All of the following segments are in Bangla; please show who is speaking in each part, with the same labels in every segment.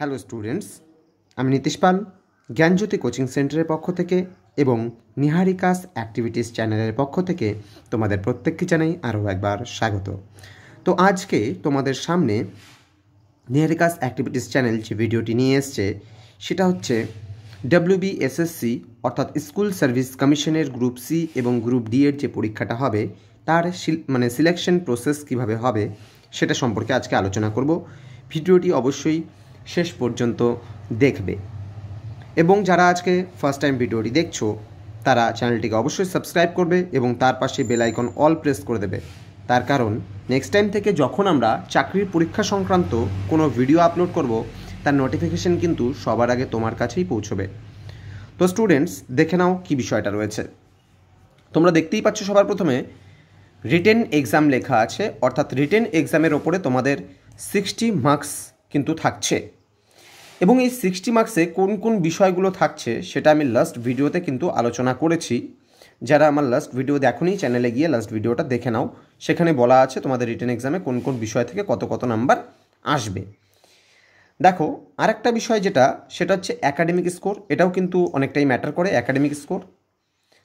Speaker 1: হ্যালো স্টুডেন্টস আমি নীতিশ পাল জ্ঞানজ্যোতি কোচিং সেন্টারের পক্ষ থেকে এবং নিহারিকাস অ্যাক্টিভিটিস চ্যানেলের পক্ষ থেকে তোমাদের প্রত্যেককে জানাই আরও একবার স্বাগত তো আজকে তোমাদের সামনে নিহারিকাস অ্যাক্টিভিটিস চ্যানেল যে ভিডিওটি নিয়ে এসছে সেটা হচ্ছে ডব্লিউবিএসএসসি অর্থাৎ স্কুল সার্ভিস কমিশনের গ্রুপ সি এবং গ্রুপ ডি এর যে পরীক্ষাটা হবে তার মানে সিলেকশন প্রসেস কিভাবে হবে সেটা সম্পর্কে আজকে আলোচনা করব ভিডিওটি অবশ্যই শেষ পর্যন্ত দেখবে এবং যারা আজকে ফার্স্ট টাইম ভিডিওটি দেখছো তারা চ্যানেলটিকে অবশ্যই সাবস্ক্রাইব করবে এবং তার পাশে বেল আইকন অল প্রেস করে দেবে তার কারণ নেক্সট টাইম থেকে যখন আমরা চাকরির পরীক্ষা সংক্রান্ত কোনো ভিডিও আপলোড করব তার নোটিফিকেশন কিন্তু সবার আগে তোমার কাছেই পৌঁছবে তো স্টুডেন্টস দেখে নাও কি বিষয়টা রয়েছে তোমরা দেখতেই পাচ্ছ সবার প্রথমে রিটেন এক্সাম লেখা আছে অর্থাৎ রিটেন এক্সামের ওপরে তোমাদের সিক্সটি মার্কস কিন্তু থাকছে এবং এই সিক্সটি মার্কসে কোন কোন বিষয়গুলো থাকছে সেটা আমি লাস্ট ভিডিওতে কিন্তু আলোচনা করেছি যারা আমার লাস্ট ভিডিও দেখোনি চ্যানেলে গিয়ে লাস্ট ভিডিওটা দেখে নাও সেখানে বলা আছে তোমাদের রিটেন এক্সামে কোন কোন বিষয় থেকে কত কত নাম্বার আসবে দেখো আরেকটা বিষয় যেটা সেটা হচ্ছে অ্যাকাডেমিক স্কোর এটাও কিন্তু অনেকটাই ম্যাটার করে অ্যাকাডেমিক স্কোর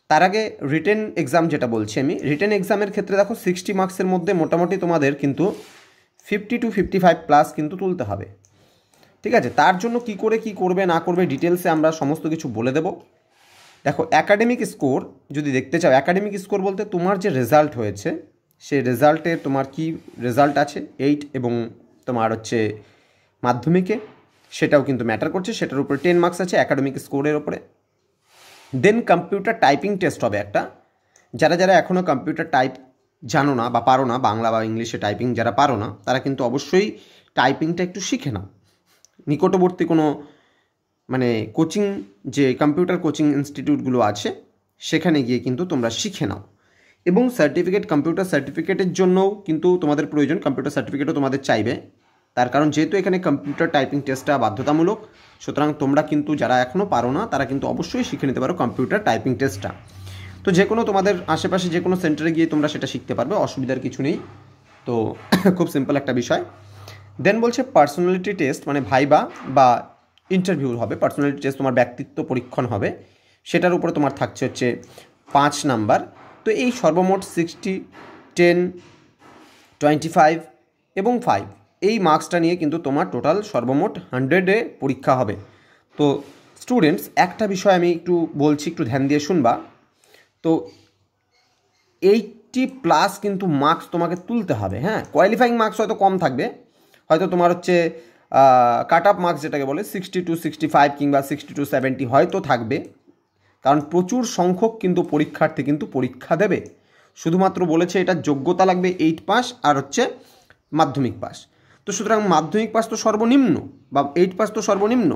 Speaker 1: তার আগে রিটেন এক্সাম যেটা বলছি আমি রিটেন এক্সামের ক্ষেত্রে দেখো সিক্সটি মার্কসের মধ্যে মোটামুটি তোমাদের কিন্তু fifty two fifty five plus কিন্তু তুলতে হবে ঠিক আছে তার জন্য কি করে কি করবে না করবে ডিটেলসে আমরা সমস্ত কিছু বলে দেব দেখো অ্যাকাডেমিক স্কোর যদি দেখতে চাও অ্যাকাডেমিক স্কোর বলতে তোমার যে রেজাল্ট হয়েছে সে রেজাল্টে তোমার কি রেজাল্ট আছে এইট এবং তোমার হচ্ছে মাধ্যমিকে সেটাও কিন্তু ম্যাটার করছে সেটার উপরে টেন মার্কস আছে অ্যাকাডেমিক স্কোরের ওপরে দেন কম্পিউটার টাইপিং টেস্ট হবে একটা যারা যারা এখনও কম্পিউটার টাইপ জানো না বা পারো না বাংলা বা ইংলিশে টাইপিং যারা পারো না তারা কিন্তু অবশ্যই টাইপিংটা একটু শিখে নাও নিকটবর্তী কোনো মানে কোচিং যে কম্পিউটার কোচিং ইনস্টিটিউটগুলো আছে সেখানে গিয়ে কিন্তু তোমরা শিখে নাও এবং সার্টিফিকেট কম্পিউটার সার্টিফিকেটের জন্যও কিন্তু তোমাদের প্রয়োজন কম্পিউটার সার্টিফিকেটও তোমাদের চাইবে তার কারণ যেহেতু এখানে কম্পিউটার টাইপিং টেস্টটা বাধ্যতামূলক সুতরাং তোমরা কিন্তু যারা এখনও পারো না তারা কিন্তু অবশ্যই শিখে নিতে পারো কম্পিউটার টাইপিং টেস্টটা তো যে কোনো তোমাদের আশেপাশে যে কোনো সেন্টারে গিয়ে তোমরা সেটা শিখতে পারবে অসুবিধার কিছু নেই তো খুব সিম্পল একটা বিষয় দেন বলছে পার্সোনালিটি টেস্ট মানে ভাইবা বা ইন্টারভিউ হবে পার্সোনালিটি টেস্ট তোমার ব্যক্তিত্ব পরীক্ষণ হবে সেটার উপরে তোমার থাকছে হচ্ছে পাঁচ নাম্বার তো এই সর্বমোট সিক্সটি টেন টোয়েন্টি ফাইভ এবং ফাইভ এই মার্কসটা নিয়ে কিন্তু তোমার টোটাল সর্বমোট হান্ড্রেডে পরীক্ষা হবে তো স্টুডেন্টস একটা বিষয় আমি একটু বলছি একটু ধ্যান দিয়ে শুনবা তো এইটটি প্লাস কিন্তু মার্কস তোমাকে তুলতে হবে হ্যাঁ কোয়ালিফাইং মার্কস হয়তো কম থাকবে হয়তো তোমার হচ্ছে কাট আপ মার্কস যেটাকে বলে সিক্সটি টু সিক্সটি ফাইভ কিংবা সিক্সটি টু সেভেন্টি হয়তো থাকবে কারণ প্রচুর সংখ্যক কিন্তু পরীক্ষার্থী কিন্তু পরীক্ষা দেবে শুধুমাত্র বলেছে এটার যোগ্যতা লাগবে এইট পাস আর হচ্ছে মাধ্যমিক পাস তো সুতরাং মাধ্যমিক পাস তো সর্বনিম্ন বা এইট পাস তো সর্বনিম্ন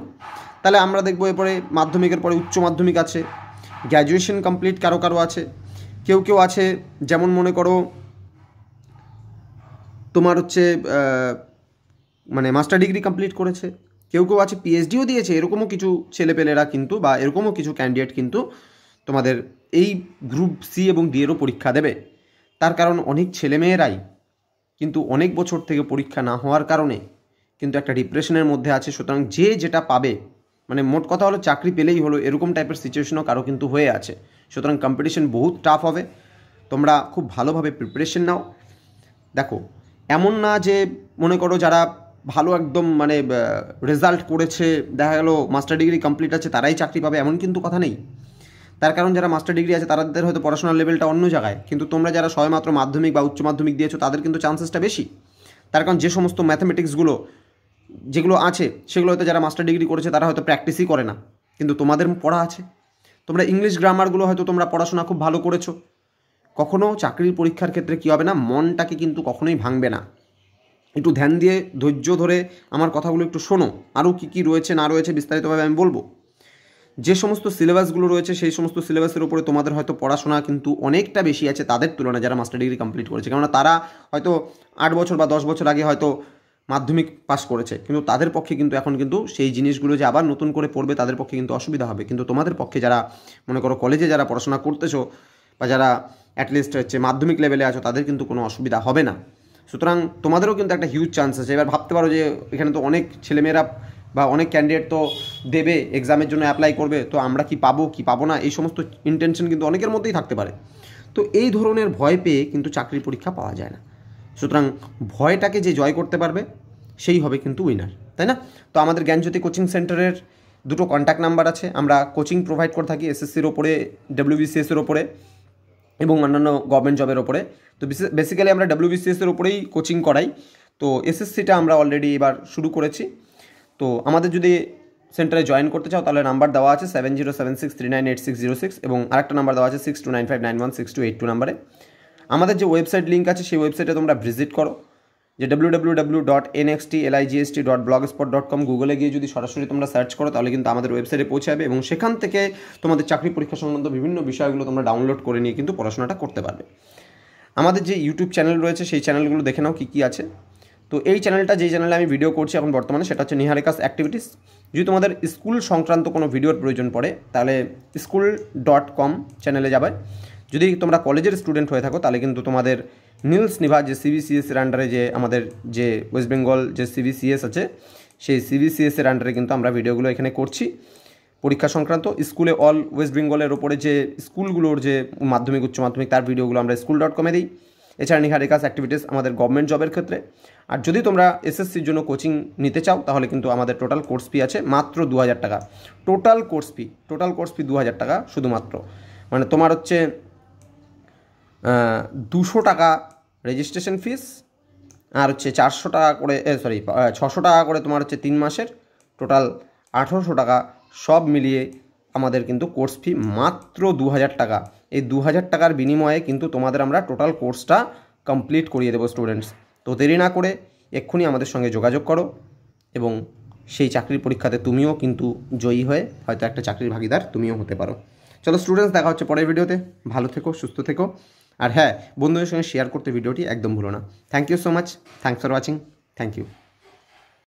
Speaker 1: তাহলে আমরা দেখবো এরপরে মাধ্যমিকের পরে উচ্চ মাধ্যমিক আছে গ্র্যাজুয়েশন কমপ্লিট কারো কারো আছে কেউ কেউ আছে যেমন মনে করো তোমার হচ্ছে মানে মাস্টার ডিগ্রি কমপ্লিট করেছে কেউ কেউ আছে পিএইচডিও দিয়েছে এরকমও কিছু ছেলেপেলেরা কিন্তু বা এরকমও কিছু ক্যান্ডিডেট কিন্তু তোমাদের এই গ্রুপ সি এবং ডি এরও পরীক্ষা দেবে তার কারণ অনেক ছেলেমেয়েরাই কিন্তু অনেক বছর থেকে পরীক্ষা না হওয়ার কারণে কিন্তু একটা ডিপ্রেশনের মধ্যে আছে সুতরাং যে যেটা পাবে মানে মোট কথা হলো চাকরি পেলেই হলো এরকম টাইপের সিচুয়েশনও কারো কিন্তু হয়ে আছে সুতরাং কম্পিটিশন বহুত টাফ হবে তোমরা খুব ভালোভাবে প্রিপারেশন নাও দেখো এমন না যে মনে করো যারা ভালো একদম মানে রেজাল্ট করেছে দেখা গেলো মাস্টার ডিগ্রি কমপ্লিট আছে তারাই চাকরি পাবে এমন কিন্তু কথা নেই তার কারণ যারা মাস্টার ডিগ্রি আছে তাদের হয়তো পড়াশোনার লেভেলটা অন্য জায়গায় কিন্তু তোমরা যারা সবেমাত্র মাধ্যমিক বা উচ্চ মাধ্যমিক দিয়েছো তাদের কিন্তু চান্সেসটা বেশি তার কারণ যে সমস্ত ম্যাথামেটিক্সগুলো যেগুলো আছে সেগুলো হয়তো যারা মাস্টার ডিগ্রি করেছে তারা হয়তো প্র্যাকটিসই করে না কিন্তু তোমাদের পড়া আছে তোমরা ইংলিশ গ্রামারগুলো হয়তো তোমরা পড়াশোনা খুব ভালো করেছো কখনও চাকরির পরীক্ষার ক্ষেত্রে কী হবে না মনটাকে কিন্তু কখনোই ভাঙবে না একটু ধ্যান দিয়ে ধৈর্য ধরে আমার কথাগুলো একটু শোনো আরও কী কী রয়েছে না রয়েছে বিস্তারিতভাবে আমি বলবো যে সমস্ত সিলেবাসগুলো রয়েছে সেই সমস্ত সিলেবাসের উপরে তোমাদের হয়তো পড়াশোনা কিন্তু অনেকটা বেশি আছে তাদের তুলনায় যারা মাস্টার ডিগ্রি কমপ্লিট করেছে কেননা তারা হয়তো আট বছর বা দশ বছর আগে হয়তো মাধ্যমিক পাস করেছে কিন্তু তাদের পক্ষে কিন্তু এখন কিন্তু সেই জিনিসগুলো যে আবার নতুন করে পড়বে তাদের পক্ষে কিন্তু অসুবিধা হবে কিন্তু তোমাদের পক্ষে যারা মনে করো কলেজে যারা পড়াশোনা করতেছো বা যারা অ্যাটলিস্ট হচ্ছে মাধ্যমিক লেভেলে আছো তাদের কিন্তু কোনো অসুবিধা হবে না সুতরাং তোমাদেরও কিন্তু একটা হিউজ চান্স আছে এবার ভাবতে পারো যে এখানে তো অনেক ছেলেমেয়েরা বা অনেক ক্যান্ডিডেট তো দেবে এক্সামের জন্য অ্যাপ্লাই করবে তো আমরা কি পাবো কি পাবো না এই সমস্ত ইন্টেনশন কিন্তু অনেকের মধ্যেই থাকতে পারে তো এই ধরনের ভয় পেয়ে কিন্তু চাকরির পরীক্ষা পাওয়া যায় না সুতরাং ভয়টাকে যে জয় করতে পারবে সেই হবে কিন্তু উইনার তাই না তো আমাদের জ্ঞানজ্যোতি কোচিং সেন্টারের দুটো কন্ট্যাক্ট নাম্বার আছে আমরা কোচিং প্রোভাইড করে থাকি এসএসসির ওপরে ডাব্লিউবিসিএসের ওপরে এবং অন্যান্য গভর্নমেন্ট জবের ওপরে তো বেসিক্যালি আমরা ডাব্লিউবিসিএসের ওপরেই কোচিং করাই তো এসএসসিটা আমরা অলরেডি এবার শুরু করেছি তো আমাদের যদি সেন্টারে জয়েন করতে চাও তাহলে নাম্বার দেওয়া আছে seven zero seven six three nine eight six zero six এবং আরেকটা নাম্বার দেওয়া আছে six two nine five nine one six two eight two নাম্বারে আমাদের যে ওয়েবসাইট লিঙ্ক আছে সেই ওয়েবসাইটে তোমরা ভিজিট করো যে W W W dot N XT LIGST dot blogspot dot com গুগলে গিয়ে যদি সরাসরি তোমরা সার্চ করো তাহলে কিন্তু আমাদের ওয়েবসাইটে পৌঁছাবে এবং সেখান থেকে তোমাদের চাকরি পরীক্ষা সংক্রান্ত বিভিন্ন বিষয়গুলো তোমরা ডাউনলোড করে নিয়ে কিন্তু পড়াশোনাটা করতে পারবে আমাদের যে ইউটিউব চ্যানেল রয়েছে সেই চ্যানেলগুলো দেখে নাও কী কী আছে তো এই চ্যানেলটা যে চ্যানেলে আমি ভিডিও করছি এখন বর্তমানে সেটা হচ্ছে নিহারিকাস অ্যাক্টিভিটিস যদি তোমাদের স্কুল সংক্রান্ত কোনো ভিডিওর প্রয়োজন পড়ে তাহলে স্কুল ডট কম চ্যানেলে যাবে যদি তোমরা কলেজের স্টুডেন্ট হয়ে থাকো তাহলে কিন্তু তোমাদের নীলস নিভা যে সিবিসিএসের আন্ডারে যে আমাদের যে ওয়েস্ট বেঙ্গল যে সিবিসিএস আছে সেই সিবিসিএসের আন্ডারে কিন্তু আমরা ভিডিওগুলো এখানে করছি পরীক্ষা সংক্রান্ত স্কুলে অল ওয়েস্ট বেঙ্গলের ওপরে যে স্কুলগুলোর যে মাধ্যমিক উচ্চ মাধ্যমিক তার ভিডিওগুলো আমরা স্কুল ডট কমে দিই এছাড়া নিহারিকাস অ্যাক্টিভিটিস আমাদের গভর্নমেন্ট জবের ক্ষেত্রে আর যদি তোমরা এসএসসির জন্য কোচিং নিতে চাও তাহলে কিন্তু আমাদের টোটাল কোর্স ফি আছে মাত্র দু টাকা total course fee total course fee দু টাকা শুধুমাত্র মানে তোমার হচ্ছে দুশো টাকা রেজিস্ট্রেশন ফিস আর হচ্ছে চারশো টাকা করে সরি ছশো টাকা করে তোমার হচ্ছে তিন মাসের টোটাল আঠেরোশো টাকা সব মিলিয়ে আমাদের কিন্তু কোর্স ফি মাত্র দু টাকা এই দু টাকার বিনিময়ে কিন্তু তোমাদের আমরা টোটাল কোর্সটা কমপ্লিট করিয়ে দেবো স্টুডেন্টস তো দেরি না করে এক্ষুনি আমাদের সঙ্গে যোগাযোগ করো এবং সেই চাকরির পরীক্ষাতে তুমিও কিন্তু জয়ী হয়ে হয়তো একটা চাকরির ভাগিদার তুমিও হতে পারো চলো স্টুডেন্টস দেখা হচ্ছে পরের ভিডিওতে ভালো থেকো সুস্থ থেকো আর হ্যাঁ বন্ধুদের সঙ্গে শেয়ার করতে ভিডিওটি একদম ভুলো না thank you so much thanks for watching thank you